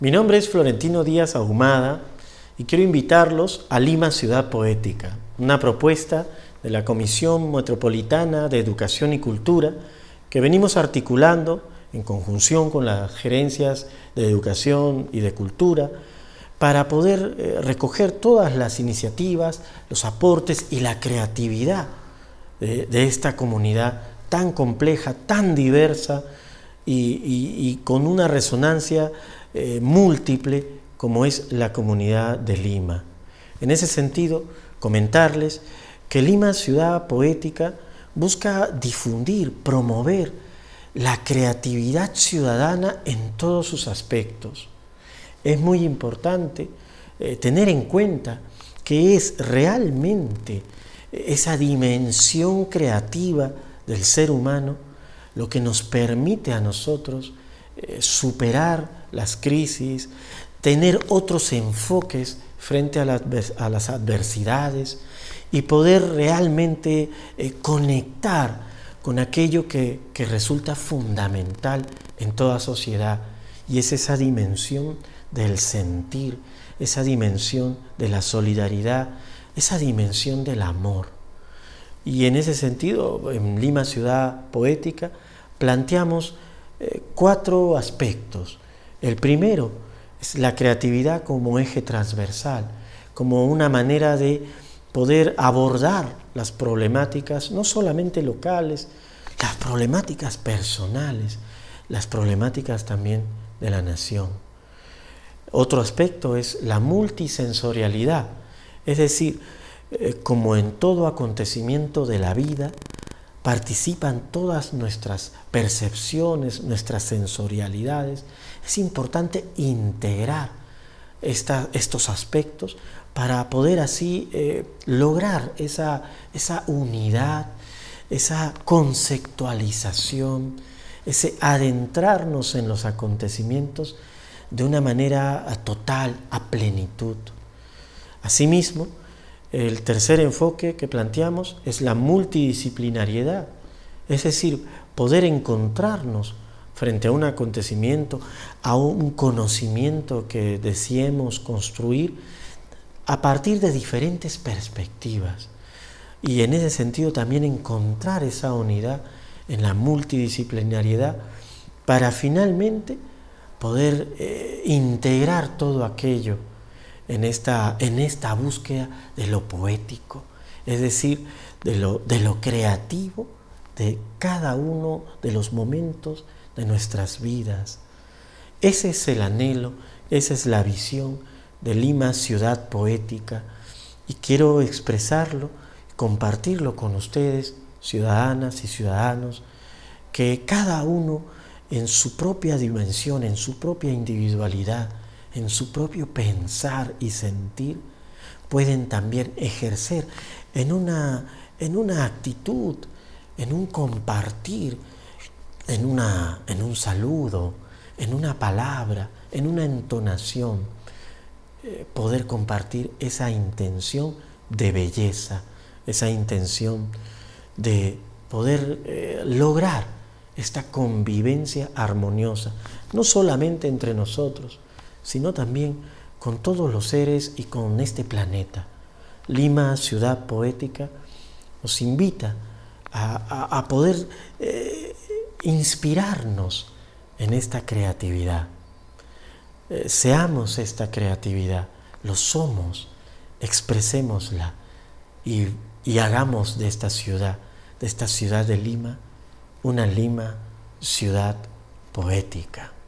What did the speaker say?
Mi nombre es Florentino Díaz Ahumada y quiero invitarlos a Lima Ciudad Poética, una propuesta de la Comisión Metropolitana de Educación y Cultura que venimos articulando en conjunción con las gerencias de educación y de cultura para poder eh, recoger todas las iniciativas, los aportes y la creatividad de, esta comunidad tan compleja, tan diversa y con una resonancia eh, múltiple como es la comunidad de Lima. En ese sentido, comentarles que Lima, ciudad poética, busca difundir, promover la creatividad ciudadana en todos sus aspectos. Es muy importante eh, tener en cuenta que es realmente eh, esa dimensión creativa del ser humano lo que nos permite a nosotros superar las crisis, tener otros enfoques frente a, las adversidades y poder realmente eh, conectar con aquello que, resulta fundamental en toda sociedad y es esa dimensión del sentir, esa dimensión de la solidaridad, esa dimensión del amor. Y en ese sentido, en Lima Ciudad Poética, planteamos eh, cuatro aspectos. El primero es la creatividad como eje transversal, como una manera de poder abordar las problemáticas, no solamente locales, las problemáticas personales, las problemáticas también de la nación. Otro aspecto es la multisensorialidad, es decir, eh, como en todo acontecimiento de la vida, participan todas nuestras percepciones, nuestras sensorialidades. Es importante integrar estos aspectos para poder así eh, lograr esa, esa unidad, esa conceptualización, ese adentrarnos en los acontecimientos de una manera total, a plenitud. Asimismo, el tercer enfoque que planteamos es la multidisciplinariedad, es decir, poder encontrarnos frente a un acontecimiento, a un conocimiento que deseemos construir a partir de diferentes perspectivas. Y en ese sentido también encontrar esa unidad en la multidisciplinariedad para finalmente poder eh, integrar todo aquello en esta, búsqueda de lo poético, es decir, de lo, de lo creativo de cada uno de los momentos de nuestras vidas. Ese es el anhelo, esa es la visión de Lima Ciudad Poética y quiero expresarlo, compartirlo con ustedes, ciudadanas y ciudadanos, que cada uno en su propia dimensión, en su propia individualidad, en su propio pensar y sentir, pueden también ejercer en una, en una actitud, en un compartir, en, una, en un saludo, en una palabra, en una entonación, eh, poder compartir esa intención de belleza, esa intención de poder eh, lograr esta convivencia armoniosa, no solamente entre nosotros, sino también con todos los seres y con este planeta. Lima, ciudad poética, nos invita a, poder eh, inspirarnos en esta creatividad. Eh, seamos esta creatividad, lo somos, expresémosla y, y hagamos de esta ciudad, de esta ciudad de Lima, una Lima ciudad poética.